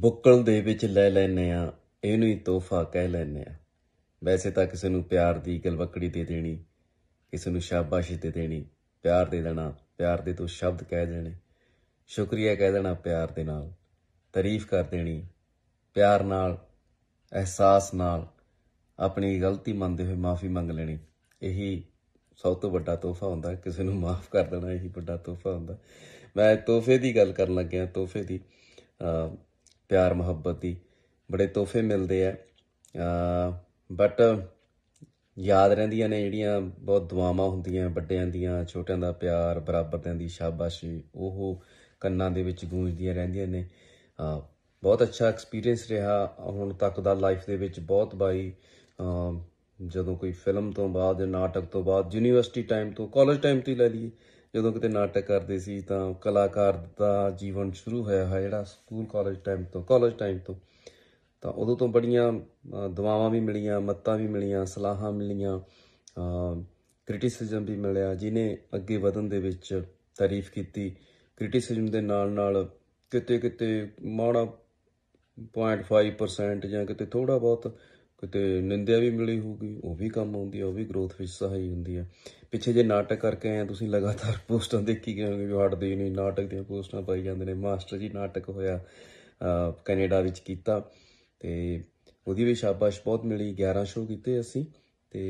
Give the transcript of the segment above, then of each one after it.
ਬੁੱਕਲ ਦੇ ਵਿੱਚ ਲੈ ਲੈਨੇ ਆ ਇਹਨੂੰ ਹੀ ਤੋਹਫਾ ਕਹਿ ਲੈਨੇ ਆ ਵੈਸੇ ਤਾਂ ਕਿਸੇ ਨੂੰ ਪਿਆਰ ਦੀ ਗਲਵਕੜੀ ਦੇ ਦੇਣੀ ਕਿਸੇ ਨੂੰ ਸ਼ਾਬਾਸ਼ ਦੇ ਦੇਣੀ ਪਿਆਰ ਦੇ ਦੇਣਾ ਪਿਆਰ ਦੇ ਤੋਂ ਸ਼ਬਦ ਕਹਿ ਦੇਣੇ ਸ਼ੁਕਰੀਆ ਕਹਿ ਦੇਣਾ ਪਿਆਰ ਦੇ ਨਾਲ ਤਾਰੀਫ ਕਰ ਦੇਣੀ ਪਿਆਰ ਨਾਲ ਅਹਿਸਾਸ ਨਾਲ ਆਪਣੀ ਗਲਤੀ ਮੰਨਦੇ ਹੋਏ ਮਾਫੀ ਮੰਗ ਲੈਣੀ ਇਹੀ ਸਭ ਤੋਂ ਵੱਡਾ ਤੋਹਫਾ ਹੁੰਦਾ ਕਿਸੇ ਨੂੰ ਮਾਫ ਕਰ ਦੇਣਾ ਇਹੀ ਵੱਡਾ ਤੋਹਫਾ ਹੁੰਦਾ ਮੈਂ ਤੋਹਫੇ ਦੀ ਗੱਲ ਕਰਨ ਲੱਗਿਆ ਤੋਹਫੇ ਦੀ ਪਿਆਰ ਮੁਹੱਬਤ ਦੀ ਬੜੇ ਤੋਹਫੇ ਮਿਲਦੇ ਆ ਬਟ ਯਾਦ ਰਹਿੰਦੀਆਂ ਨੇ ਜਿਹੜੀਆਂ ਬਹੁਤ ਦੁਆਵਾਂ ਹੁੰਦੀਆਂ ਵੱਡਿਆਂ ਦੀਆਂ ਛੋਟਿਆਂ ਦਾ ਪਿਆਰ ਬਰਾਬਰਿਆਂ ਦੀ ਸ਼ਾਬਾਸ਼ੀ ਉਹ ਕੰਨਾਂ ਦੇ ਵਿੱਚ ਗੂੰਜਦੀਆਂ ਰਹਿੰਦੀਆਂ ਨੇ ਬਹੁਤ ਅੱਛਾ ਐਕਸਪੀਰੀਅੰਸ ਰਿਹਾ ਹੁਣ ਤੱਕ ਦਾ ਲਾਈਫ ਦੇ ਵਿੱਚ ਬਹੁਤ ਬਾਈ ਜਦੋਂ ਕੋਈ ਫਿਲਮ ਤੋਂ ਬਾਅਦ ਨਾਟਕ ਤੋਂ ਬਾਅਦ ਯੂਨੀਵਰਸਿਟੀ ਟਾਈਮ ਤੋਂ ਕਾਲਜ ਟਾਈਮ ਤੋਂ ਲੈ ਲਈ ਜਦੋਂ ਕਿਤੇ ਨਾਟਕ ਕਰਦੇ ਸੀ ਤਾਂ ਕਲਾਕਾਰ ਦਾ ਜੀਵਨ ਸ਼ੁਰੂ ਹੋਇਆ ਹੈ ਜਿਹੜਾ ਸਕੂਲ ਕਾਲਜ ਟਾਈਮ ਤੋਂ ਕਾਲਜ ਟਾਈਮ ਤੋਂ ਤਾਂ ਉਦੋਂ ਤੋਂ ਬੜੀਆਂ ਦਵਾਵਾਂ ਵੀ ਮਿਲੀਆਂ ਮੱਤਾਂ ਵੀ ਮਿਲੀਆਂ ਸਲਾਹਾਂ ਮਿਲੀਆਂ ਕ੍ਰਿਟਿਸਿਜ਼ਮ ਵੀ ਮਿਲਿਆ ਜਿਨੇ ਅੱਗੇ ਵਧਣ ਦੇ ਵਿੱਚ ਤਾਰੀਫ ਕੀਤੀ ਕ੍ਰਿਟਿਸਿਜ਼ਮ ਦੇ ਨਾਲ ਨਾਲ ਕਿਤੇ ਕਿਤੇ ਮਾੜਾ 0.5% ਜਾਂ ਕਿਤੇ ਥੋੜਾ ਬਹੁਤ ਕਿਤੇ ਨਿੰਦਿਆ ਵੀ ਮਿਲੀ ਹੋਊਗੀ ਉਹ ਵੀ ਕੰਮ ਆਉਂਦੀ ਹੈ ਉਹ ਵੀ ਗਰੋਥ ਵਿੱਚ ਸਹਾਈ ਹੁੰਦੀ ਹੈ ਪਿੱਛੇ ਜੇ ਨਾਟਕ ਕਰਕੇ ਆਏ ਤੁਸੀਂ ਲਗਾਤਾਰ ਪੋਸਟਾਂ ਦੇਖੀ ਗਏ ਹੋਗੇ ਵੀ ਹਟਦੇ ਨਹੀਂ ਨਾਟਕ ਦੀਆਂ ਪੋਸਟਾਂ ਪਾਈ ਜਾਂਦੇ ਨੇ ਮਾਸਟਰ ਜੀ ਨਾਟਕ ਹੋਇਆ ਕੈਨੇਡਾ ਵਿੱਚ ਕੀਤਾ ਤੇ ਉਹਦੀ ਵੀ ਸ਼ਾਬਾਸ਼ ਬਹੁਤ ਮਿਲੀ 11 ਸ਼ੋਅ ਕੀਤੇ ਅਸੀਂ ਤੇ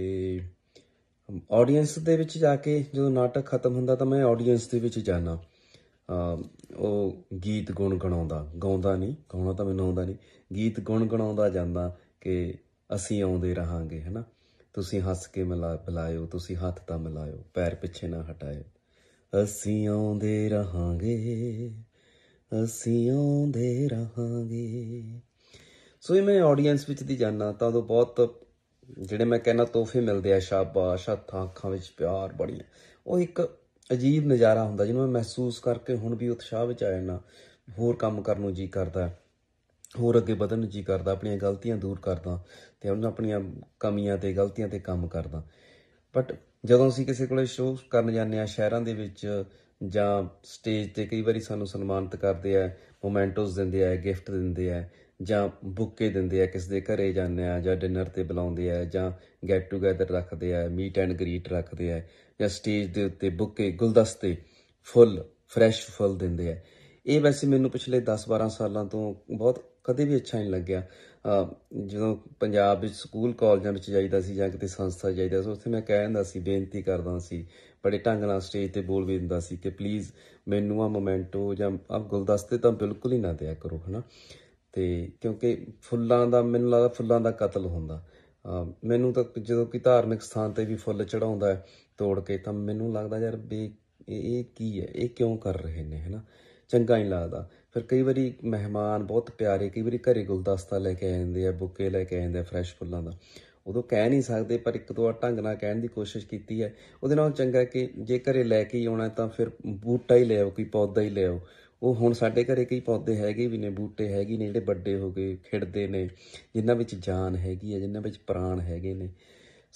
ਆਡੀਅנס ਦੇ ਵਿੱਚ ਜਾ ਕੇ ਜਦੋਂ ਨਾਟਕ ਖਤਮ ਹੁੰਦਾ ਤਾਂ ਮੈਂ ਆਡੀਅנס ਦੇ ਵਿੱਚ ਜਾਣਾ ਉਹ ਗੀਤ ਗੁਣ ਗਣਾਉਂਦਾ ਗਾਉਂਦਾ ਨਹੀਂ ਗਾਉਣਾ ਤਾਂ ਮੈਨੂੰ ਆਉਂਦਾ ਨਹੀਂ ਗੀਤ ਗੁਣ ਗਣਾਉਂਦਾ ਜਾਂਦਾ ਕਿ ਅਸੀਂ ਆਉਂਦੇ ਰਹਾਂਗੇ ਹਨਾ ਤੁਸੀਂ ਹੱਸ ਕੇ ਮਿਲਾ ਬੁਲਾਇਓ ਤੁਸੀਂ ਹੱਥ ਤਾਂ ਮਿਲਾਇਓ ਪੈਰ ਪਿੱਛੇ ਨਾ ਹਟਾਇਓ ਅਸੀਂ ਆਉਂਦੇ ਰਹਾਂਗੇ ਅਸੀਂ ਆਉਂਦੇ ਰਹਾਂਗੇ ਸੋ ਇਹ ਮੈਂ ਆਡੀਅנס ਵਿੱਚ ਦੀ ਜਾਣਾ ਤਾਂ ਉਹ ਬਹੁਤ ਜਿਹੜੇ ਮੈਂ ਕਹਿੰਦਾ ਤੋਹਫੇ ਮਿਲਦੇ ਆ ਸ਼ਾਬਾਸ਼ ਹੱਥਾਂ ਅੱਖਾਂ ਵਿੱਚ ਪਿਆਰ ਬੜੀ ਉਹ ਇੱਕ ਅਜੀਬ ਨਜ਼ਾਰਾ ਹੁੰਦਾ ਜਿਹਨੂੰ ਮੈਂ ਮਹਿਸੂਸ ਕਰਕੇ ਹੁਣ ਵੀ ਉਤਸ਼ਾਹ ਵਿੱਚ ਆ ਜਾਂਦਾ ਹੋਰ ਕੰਮ ਕਰਨ ਨੂੰ ਜੀ ਕਰਦਾ ਹੋਰ ਅੱਗੇ ਵਧਣ ਦੀ ਜੀ ਕਰਦਾ ਆਪਣੀਆਂ ਗਲਤੀਆਂ ਦੂਰ ਕਰਦਾ ਤੇ ਉਹਨਾਂ ਆਪਣੀਆਂ ਕਮੀਆਂ ਤੇ ਗਲਤੀਆਂ ਤੇ ਕੰਮ ਕਰਦਾ ਬਟ ਜਦੋਂ ਅਸੀਂ ਕਿਸੇ ਕੋਲੇ ਸ਼ੋਅ ਕਰਨ ਜਾਂਦੇ ਆ ਸ਼ਹਿਰਾਂ ਦੇ ਵਿੱਚ ਜਾਂ ਸਟੇਜ ਤੇ ਕਈ ਵਾਰੀ ਸਾਨੂੰ ਸਨਮਾਨਿਤ ਕਰਦੇ ਆ ਮੋਮੈਂਟੋਸ ਦਿੰਦੇ ਆ ਗਿਫਟ ਦਿੰਦੇ ਆ ਜਾਂ ਬੁੱਕੇ ਦਿੰਦੇ ਆ ਕਿਸੇ ਦੇ ਘਰੇ ਜਾਂਦੇ ਆ ਜਾਂ ਡਿਨਰ ਤੇ ਬੁਲਾਉਂਦੇ ਆ ਜਾਂ ਗੈਟ ਟੂਗੇਦਰ ਰੱਖਦੇ ਆ ਮੀਟ ਐਂਡ ਗ੍ਰੀਟ ਰੱਖਦੇ ਆ ਜਾਂ ਸਟੇਜ ਦੇ ਉੱਤੇ ਬੁੱਕੇ ਗੁਲਦਸਤੇ ਫੁੱਲ ਫਰੈਸ਼ ਫੁੱਲ ਦਿੰਦੇ ਆ ਇਹ ਵੈਸੇ ਮੈਨੂੰ ਪਿਛਲੇ 10-12 ਸਾਲਾਂ ਤੋਂ ਬਹੁਤ ਕਦੇ ਵੀ ਅੱਛਾ ਨਹੀਂ ਲੱਗਿਆ ਜਦੋਂ ਪੰਜਾਬ ਵਿੱਚ ਸਕੂਲ ਕਾਲਜਾਂ ਵਿੱਚ ਜਾਈਦਾ ਸੀ ਜਾਂ ਕਿਤੇ ਸੰਸਥਾ ਜਾਈਦਾ ਸੀ ਉੱਥੇ ਮੈਂ ਕਹਿ ਸੀ ਬੇਨਤੀ ਕਰਦਾ ਸੀ ਬੜੇ ਢੰਗ ਨਾਲ ਸਟੇਜ ਤੇ ਬੋਲ ਵੀ ਦਿੰਦਾ ਸੀ ਕਿ ਪਲੀਜ਼ ਮੈਨੂੰ ਆ ਮੋਮੈਂਟੋ ਜਾਂ ਆ ਗੁਲਦਸਤੇ ਤਾਂ ਬਿਲਕੁਲ ਹੀ ਨਾ ਦਿਆ ਕਰੋ ਹਨਾ ਤੇ ਕਿਉਂਕਿ ਫੁੱਲਾਂ ਦਾ ਮੈਨੂੰ ਲੱਗਦਾ ਫੁੱਲਾਂ ਦਾ ਕਤਲ ਹੁੰਦਾ ਮੈਨੂੰ ਤਾਂ ਜਦੋਂ ਕਿ ਧਾਰਮਿਕ ਸਥਾਨ ਤੇ ਵੀ ਫੁੱਲ ਚੜਾਉਂਦਾ ਤੋੜ ਕੇ ਤਾਂ ਮੈਨੂੰ ਲੱਗਦਾ ਯਾਰ ਬੇ ਇਹ ਕੀ ਹੈ ਇਹ ਕਿਉਂ ਕਰ ਰਹੇ ਨੇ ਹਨਾ ਚੰਗਾ ਨਹੀਂ ਲੱਗਦਾ ਫਿਰ ਕਈ ਵਾਰੀ ਮਹਿਮਾਨ ਬਹੁਤ ਪਿਆਰੇ ਕਈ ਵਾਰੀ ਘਰੇ ਗੁਲਦਸਤਾ ਲੈ ਕੇ ਆ ਜਾਂਦੇ ਆ ਬੁਕੇ ਲੈ ਕੇ ਆ ਜਾਂਦੇ ਆ ਫਰੈਸ਼ ਫੁੱਲਾਂ ਦਾ ਉਦੋਂ ਕਹਿ ਨਹੀਂ ਸਕਦੇ ਪਰ ਇੱਕ ਦੋ ਢੰਗ ਨਾਲ ਕਹਿਣ ਦੀ ਕੋਸ਼ਿਸ਼ ਕੀਤੀ ਹੈ ਉਹਦੇ ਨਾਲ ਚੰਗਾ ਕਿ ਜੇ ਘਰੇ ਲੈ ਕੇ ਆਉਣਾ ਤਾਂ ਫਿਰ ਬੂਟਾ ਹੀ ਲੈ ਆਓ ਕੋਈ ਪੌਦਾ ਹੀ ਲੈ ਆਓ ਉਹ ਹੁਣ ਸਾਡੇ ਘਰੇ ਕਈ ਪੌਦੇ ਹੈਗੇ ਵੀ ਨੇ ਬੂਟੇ ਹੈਗੇ ਨੇ ਜਿਹੜੇ ਵੱਡੇ ਹੋ ਗਏ ਖਿੜਦੇ ਨੇ ਜਿਨ੍ਹਾਂ ਵਿੱਚ ਜਾਨ ਹੈਗੀ ਹੈ ਜਿਨ੍ਹਾਂ ਵਿੱਚ ਪ੍ਰਾਣ ਹੈਗੇ ਨੇ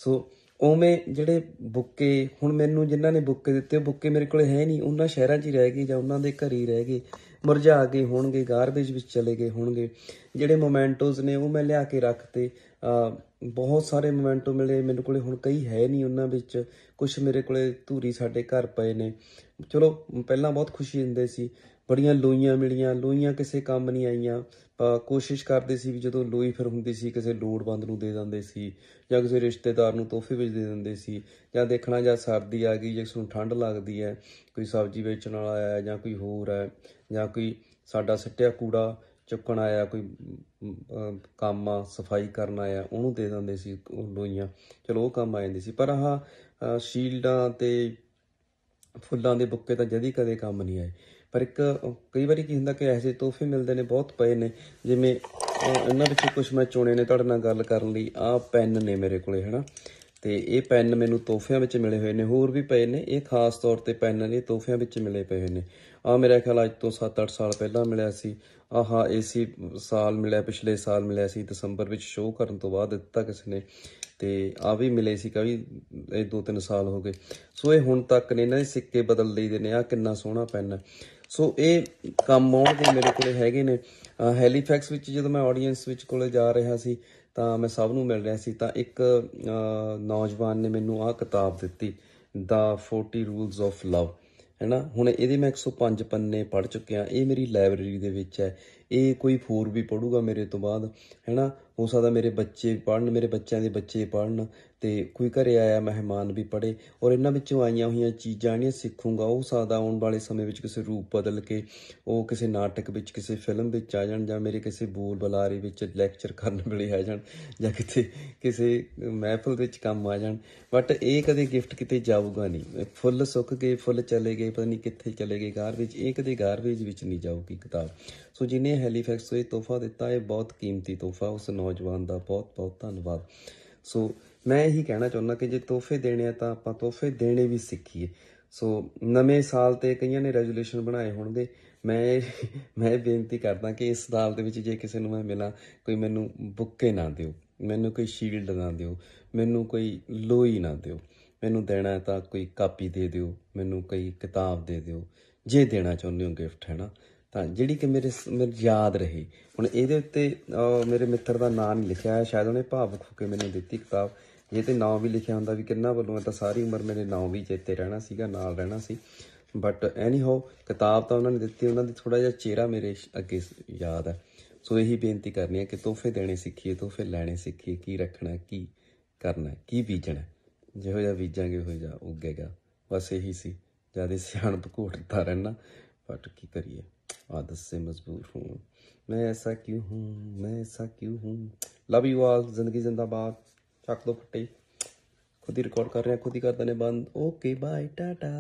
ਸੋ ਉਵੇਂ ਜਿਹੜੇ ਬੁੱਕੇ ਹੁਣ ਮੈਨੂੰ ਜਿਨ੍ਹਾਂ ਨੇ ਬੁੱਕੇ ਦਿੱਤੇ ਉਹ ਬੁੱਕੇ ਮੇਰੇ ਕੋਲ ਹੈ ਨਹੀਂ ਉਹਨਾਂ ਸ਼ਹਿਰਾਂ 'ਚ ਹੀ ਰਹਿ ਗਏ ਜਾਂ ਉਹਨਾਂ ਦੇ ਘਰ ਹੀ ਰਹਿ ਗਏ ਮਰਝਾ ਗਏ ਹੋਣਗੇ ਗਾਰਬੇਜ ਵਿੱਚ ਚਲੇ ਗਏ ਹੋਣਗੇ ਜਿਹੜੇ ਮੋਮੈਂਟੋਸ ਨੇ ਉਹ ਮੈਂ ਲਿਆ ਕੇ ਰੱਖਤੇ ਬਹੁਤ ਸਾਰੇ ਮੋਮੈਂਟੋ ਮਿਲੇ ਮੇਰੇ ਕੋਲੇ ਹੁਣ ਕਈ ਹੈ ਨਹੀਂ ਉਹਨਾਂ ਵਿੱਚ ਕੁਝ ਮੇਰੇ ਕੋਲੇ ਧੂਰੀ ਸਾਡੇ ਘਰ ਪਏ ਨੇ ਚਲੋ ਪਹਿਲਾਂ ਬਹੁਤ ਖੁਸ਼ੀ ਹੁੰਦੇ ਸੀ ਬੜੀਆਂ ਲੋਈਆਂ ਮਿਲੀਆਂ ਲੋਈਆਂ ਕਿਸੇ ਕੰਮ ਨਹੀਂ ਆਈਆਂ ਕੋਸ਼ਿਸ਼ ਕਰਦੇ ਸੀ ਵੀ ਜਦੋਂ ਲੋਈ ਫਿਰ ਹੁੰਦੀ ਸੀ ਕਿਸੇ ਲੋੜਵੰਦ ਨੂੰ ਦੇ ਦਿੰਦੇ ਸੀ ਜਾਂ ਕਿਸੇ ਰਿਸ਼ਤੇਦਾਰ ਨੂੰ ਤੋਹਫੇ ਵਿੱਚ ਦੇ ਦਿੰਦੇ ਸੀ ਜਾਂ ਦੇਖਣਾ ਜਾਂ ਸਰਦੀ ਆ ਗਈ ਜਾਂ ਕਿਸੇ ਨੂੰ ਠੰਡ ਲੱਗਦੀ ਹੈ ਕੋਈ ਸਬਜ਼ੀ ਵੇਚਣ ਵਾਲਾ ਆਇਆ ਜਾਂ ਕੋਈ ਹੋਰ ਹੈ ਜਾਂ ਕੋਈ ਸਾਡਾ ਸੱਟਿਆ ਕੂੜਾ ਚੁੱਕਣ ਆਇਆ ਕੋਈ ਕੰਮ ਆ ਸਫਾਈ ਕਰਨ ਆਇਆ ਉਹਨੂੰ ਦੇ ਦਿੰਦੇ ਸੀ ਲੋਈਆਂ ਚਲੋ ਉਹ ਕੰਮ ਆ ਜਾਂਦੀ ਸੀ ਪਰ ਆਹ ਸ਼ੀਲਡਾਂ ਤੇ ਫੁੱਲਾਂ ਦੇ ਬੁੱਕੇ ਤਾਂ ਜਦੀ ਕਦੇ ਕੰਮ ਨਹੀਂ ਆਏ ਪਰ ਇੱਕ ਕਈ ਵਾਰੀ ਕੀ ਹੁੰਦਾ ਕਿ ਐਸੇ ਤੋਹਫੇ ਮਿਲਦੇ ਨੇ ਬਹੁਤ ਪਏ ਨੇ ਜਿਵੇਂ ਇਹਨਾਂ ਵਿੱਚੋਂ ਕੁਝ ਮੈਂ ਚੁਣੇ ਨੇ ਤੁਹਾਡੇ ਨਾਲ ਗੱਲ ਕਰਨ ਲਈ ਆ ਪੈਨ ਨੇ ਮੇਰੇ ਕੋਲੇ ਹਨਾ ਤੇ ਇਹ ਪੈਨ ਮੈਨੂੰ ਤੋਹਫਿਆਂ ਵਿੱਚ ਮਿਲੇ ਹੋਏ ਨੇ ਹੋਰ ਵੀ ਪਏ ਨੇ ਇਹ ਖਾਸ ਤੌਰ ਤੇ ਪੈਨ ਨੇ ਤੋਹਫਿਆਂ ਵਿੱਚ ਮਿਲੇ ਪਏ ਨੇ ਆ ਮੇਰਾ ਖਿਆਲ ਅੱਜ ਤੋਂ 7-8 ਸਾਲ ਪਹਿਲਾਂ ਮਿਲਿਆ ਸੀ ਆਹਾ ਏਸੀ ਸਾਲ ਮਿਲਿਆ ਪਿਛਲੇ ਸਾਲ ਮਿਲਿਆ ਸੀ ਦਸੰਬਰ ਵਿੱਚ ਸ਼ੋਅ ਕਰਨ ਤੋਂ ਬਾਅਦ ਦਿੱਤਾ ਕਿਸੇ ਨੇ ਤੇ ਆ ਵੀ ਮਿਲੇ ਸੀ ਕਵੀ ਇਹ 2-3 ਸਾਲ ਹੋ ਗਏ ਸੋ ਇਹ ਹੁਣ ਤੱਕ ਨੇ ਇਹਨਾਂ ਦੇ ਸਿੱਕੇ ਬਦਲ ਲਈਦੇ ਨੇ ਆ ਕਿੰਨਾ ਸੋਹਣਾ ਪੈਨ ਹੈ ਸੋ ਇਹ ਕੰਮ ਆਉਣ ਦੇ ਮੇਰੇ ਕੋਲੇ ਹੈਗੇ ਨੇ ਹੈਲੀਫੈਕਸ ਵਿੱਚ ਜਦੋਂ ਮੈਂ ਆਡੀਅנס ਵਿੱਚ ਕੋਲੇ ਜਾ ਰਿਹਾ ਸੀ ਤਾਂ ਮੈਂ ਸਭ ਨੂੰ ਮਿਲ ਰਿਹਾ ਸੀ ਤਾਂ ਇੱਕ ਨੌਜਵਾਨ ਨੇ ਮੈਨੂੰ ਆਹ ਕਿਤਾਬ ਦਿੱਤੀ ਦਾ 40 ਰੂਲਸ ਆਫ ਲਵ ਹੈਨਾ ਹੁਣ ਇਹਦੇ ਮੈਂ 105 ਪੰਨੇ ਪੜ ਚੁੱਕਿਆ ਇਹ ਮੇਰੀ ਲਾਇਬ੍ਰੇਰੀ ਦੇ ਵਿੱਚ ਹੈ ਇਹ ਕੋਈ ਫੋਰ ਵੀ ਪੜੂਗਾ ਮੇਰੇ ਤੋਂ ਬਾਅਦ ਹੈਨਾ ਹੋ ਸਕਦਾ ਮੇਰੇ ਬੱਚੇ ਪੜਨ ਮੇਰੇ ਬੱਚਿਆਂ ਦੇ ਬੱਚੇ ਪੜਨ ਤੇ ਕੋਈ ਘਰੇ ਆਇਆ ਮਹਿਮਾਨ ਵੀ ਪੜੇ ਔਰ ਇਹਨਾਂ ਵਿੱਚੋਂ ਆਈਆਂ ਹੋਈਆਂ ਚੀਜ਼ਾਂ ਜਿਹੜੀਆਂ ਸਿੱਖੂਗਾ ਉਹ ਸਾਦਾ ਆਉਣ ਵਾਲੇ ਸਮੇਂ ਵਿੱਚ ਕਿਸੇ ਰੂਪ ਬਦਲ ਕੇ ਉਹ ਕਿਸੇ ਨਾਟਕ ਵਿੱਚ ਕਿਸੇ ਫਿਲਮ ਵਿੱਚ ਆ ਜਾਣ ਜਾਂ ਮੇਰੇ ਕਿਸੇ ਬੋਲ ਬਲਾਰੇ ਵਿੱਚ ਲੈਕਚਰ ਕਰਨ ਵੇਲੇ ਆ ਜਾਣ ਜਾਂ ਕਿਤੇ ਕਿਸੇ ਮਹਿਫਲ ਵਿੱਚ ਕੰਮ ਆ ਜਾਣ ਬਟ ਇਹ ਕਦੇ ਗਿਫਟ ਕਿਤੇ ਜਾਊਗਾ ਨਹੀਂ ਫੁੱਲ ਸੁੱਕ ਗਏ ਫੁੱਲ ਚਲੇ ਗਏ ਪਤਾ ਨਹੀਂ ਕਿੱਥੇ ਚਲੇ ਗਏ ਗਾਰਬੇਜ ਇਹ ਕਦੇ ਗਾਰਬੇਜ ਵਿੱਚ ਨਹੀਂ ਜਾਊਗੀ ਕਿਤਾਬ ਸੋ ਜਿਨੇ ਹੈਲੀਫੈਕਸ ਤੋਂ ਇਹ ਤੋਹਫਾ ਦਿੱਤਾ ਇਹ ਬਹੁਤ ਕੀਮਤੀ ਤੋਹਫਾ ਉਸ ਨੂੰ ਨੌਜਵਾਨ ਦਾ ਬਹੁਤ-ਬਹੁਤ ਧੰਨਵਾਦ ਸੋ ਮੈਂ ਇਹੀ ਕਹਿਣਾ ਚਾਹੁੰਦਾ ਕਿ ਜੇ ਤੋਹਫੇ ਦੇਣੇ ਆ ਤਾਂ ਆਪਾਂ ਤੋਹਫੇ ਦੇਣੇ ਵੀ ਸਿੱਖੀਏ ਸੋ ਨਵੇਂ ਸਾਲ ਤੇ ਕਈਆਂ ਨੇ ਰੈਜ਼ੋਲੂਸ਼ਨ ਬਣਾਏ ਹੋਣਗੇ ਮੈਂ ਮੈਂ ਬੇਨਤੀ ਕਰਦਾ ਕਿ ਇਸ ਸਾਲ ਦੇ ਵਿੱਚ ਜੇ ਕਿਸੇ ਨੂੰ ਮੈਂ ਮਿਲਾਂ ਕੋਈ ਮੈਨੂੰ ਬੁੱਕੇ ਨਾ ਦਿਓ ਮੈਨੂੰ ਕੋਈ ਸ਼ੀਲਡ ਨਾ ਦਿਓ ਮੈਨੂੰ ਕੋਈ ਲੋਈ ਨਾ ਦਿਓ ਮੈਨੂੰ ਦੇਣਾ ਤਾਂ ਕੋਈ ਕਾਪੀ ਦੇ ਦਿਓ ਮੈਨੂੰ ਕੋਈ ਕਿਤਾਬ ਦੇ ਦਿਓ ਜੇ ਦੇਣਾ ਚਾਹੁੰਦੇ ਹੋ ਗਿਫਟ ਹੈ ਨਾ ਤਾਂ ਜਿਹੜੀ ਕਿ ਮੇਰੇ ਮੇਰੇ ਯਾਦ ਰਹੀ ਹੁਣ ਇਹਦੇ ਉੱਤੇ ਮੇਰੇ ਮਿੱਤਰ ਦਾ ਨਾਮ ਨਹੀਂ ਲਿਖਿਆ ਹੈ ਸ਼ਾਇਦ ਉਹਨੇ ਭਾਵੁਕ ਹੋ ਕੇ ਮੈਨੂੰ ਦਿੱਤੀ ਕਿਤਾਬ ਇਹ ਤੇ ਨਾਮ ਵੀ ਲਿਖਿਆ ਹੁੰਦਾ ਵੀ ਕਿੰਨਾ ਵੱਲੋਂ ਤਾਂ ਸਾਰੀ ਉਮਰ ਮੇਰੇ ਨਾਮ ਵੀ ਚੇਤੇ ਰਹਿਣਾ ਸੀਗਾ ਨਾਲ ਰਹਿਣਾ ਸੀ ਬਟ ਐਨੀ ਹੋ ਕਿਤਾਬ ਤਾਂ ਉਹਨਾਂ ਨੇ ਦਿੱਤੀ ਉਹਨਾਂ ਦੀ ਥੋੜਾ ਜਿਹਾ ਚਿਹਰਾ ਮੇਰੇ ਅੱਗੇ ਯਾਦ ਹੈ ਸੋ ਇਹੀ ਬੇਨਤੀ ਕਰਨੀ ਹੈ ਕਿ ਤੋਹਫੇ ਦੇਣੇ ਸਿੱਖੀਏ ਤੋਹਫੇ ਲੈਣੇ ਸਿੱਖੀਏ ਕੀ ਰੱਖਣਾ ਕੀ ਕਰਨਾ ਕੀ ਬੀਜਣਾ ਜਿਹੋ ਜਿਹਾ ਬੀਜਾਂਗੇ ਹੋ ਜਾ ਉੱਗੇਗਾ ਬਸ ਇਹੀ ਸੀ ਜਿਆਦੇ ਸਿਆਣਪ ਘੋਟਦਾ ਰਹਿਣਾ बट की करिए आदत से मजबूर ਹੂੰ ਮੈਂ ਐਸਾ ਕਿਉਂ ਹੂੰ ਮੈਂ ਐਸਾ ਕਿਉਂ ਹੂੰ ਲਵ ਯੂ ਆਲ ਜ਼ਿੰਦਗੀ ਜ਼ਿੰਦਾਬਾਦ ਚੱਕ ਲੋ ਫੱਟੇ ਖੁਦ ਹੀ ਰਿਕਾਰਡ ਕਰ ਰਿਹਾ ਆ ਖੁਦ ਹੀ ਕਰ ਦਨੇ ਬੰਦ ਓਕੇ ਬਾਏ ਟਾਟਾ